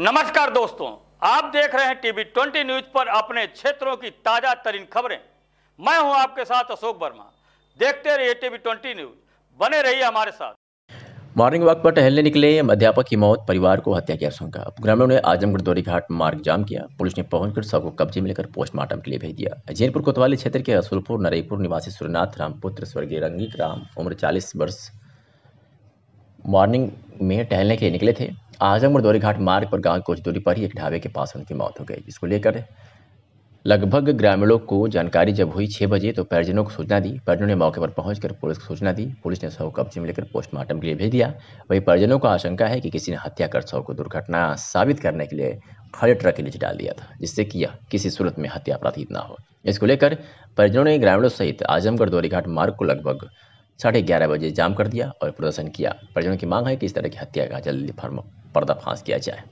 नमस्कार दोस्तों आप देख रहे हैं टीवी ट्वेंटी न्यूज पर अपने क्षेत्रों की ताजा तरीन खबरें मैं हूं आपके साथ अशोक वर्मा देखते रहिए टीवी ट्वेंटी न्यूज बने रहिए हमारे साथ मॉर्निंग वॉक पर टहलने निकले अध्यापक की मौत परिवार को हत्या की आशंका ग्रामीणों ने आजमगढ़ दौरी घाट मार्ग जाम किया पुलिस ने पहुंचकर सबको कब्जे में लेकर पोस्टमार्टम के लिए भेज दिया अजैनपुर कोतवाली क्षेत्र के असुलपुर नरईपुर निवासी सूर्यनाथ राम पुत्र स्वर्गीय रंगीक राम उम्र चालीस वर्ष मॉर्निंग మే టహలే కే నికిలే థే ఆజం గర్ దోరి ఘాట్ మార్క్ పర్ గా కోజ్ దోరి పర్ హే ఒక ధావే కే పాస్ unకి మౌత్ హో గయ జਿਸ కో లేకర్ లగ్భగ్ గ్రామీడో కో జంకారీ జబ్ హోయీ 6 బaje తో పర్జనో కో సూచనా దీ పర్జనోనే మాక్ఎబర్ పహోంచ్ కర్ పోలీస్ కో సూచనా దీ పోలీస్ నే సహోకబ్ జి మే లేకర్ పోస్ట్ మార్టమ్ కే liye bheja వహే పర్జనో కో ఆశంకా హై కి కసినే హత్యకర్ సorh కో దుర్ఘటనా సాబిత్ కర్నే కే liye హార్ ట్రక్ కే నీచే డాల్ liya థ జisse kiya kisi surat మే hatya prateet na ho isko lekar parjano ne gramdono sahith ajamgar dorighat mark ko lagbhag साढ़े ग्यारह बजे जाम कर दिया और प्रदर्शन किया परिजनों की मांग है कि इस तरह की हत्या का जल्दी फर्म पर्दाफाश किया जाए